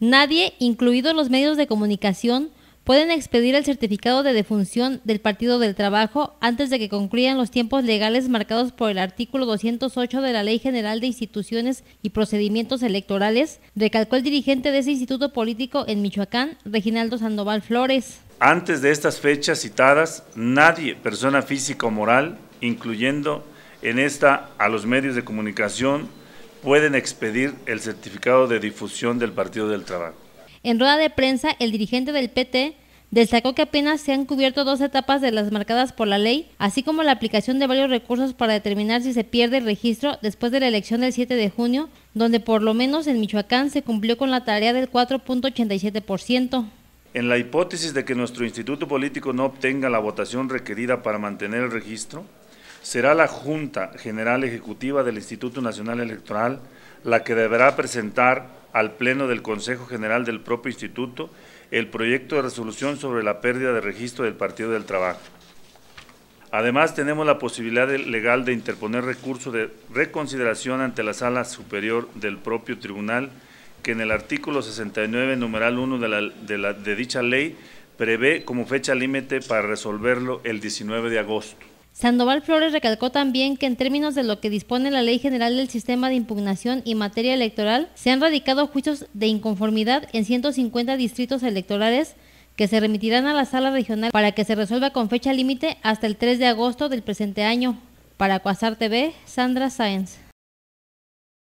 Nadie, incluidos los medios de comunicación, pueden expedir el certificado de defunción del Partido del Trabajo antes de que concluyan los tiempos legales marcados por el artículo 208 de la Ley General de Instituciones y Procedimientos Electorales, recalcó el dirigente de ese instituto político en Michoacán, Reginaldo Sandoval Flores. Antes de estas fechas citadas, nadie, persona física o moral, incluyendo en esta a los medios de comunicación, pueden expedir el certificado de difusión del Partido del Trabajo. En rueda de prensa, el dirigente del PT destacó que apenas se han cubierto dos etapas de las marcadas por la ley, así como la aplicación de varios recursos para determinar si se pierde el registro después de la elección del 7 de junio, donde por lo menos en Michoacán se cumplió con la tarea del 4.87%. En la hipótesis de que nuestro instituto político no obtenga la votación requerida para mantener el registro, será la Junta General Ejecutiva del Instituto Nacional Electoral la que deberá presentar al Pleno del Consejo General del propio Instituto el proyecto de resolución sobre la pérdida de registro del Partido del Trabajo. Además, tenemos la posibilidad legal de interponer recurso de reconsideración ante la Sala Superior del propio Tribunal, que en el artículo 69, numeral 1 de, de dicha ley, prevé como fecha límite para resolverlo el 19 de agosto. Sandoval Flores recalcó también que en términos de lo que dispone la Ley General del Sistema de Impugnación y Materia Electoral, se han radicado juicios de inconformidad en 150 distritos electorales que se remitirán a la sala regional para que se resuelva con fecha límite hasta el 3 de agosto del presente año. Para Cuasar TV, Sandra Sáenz.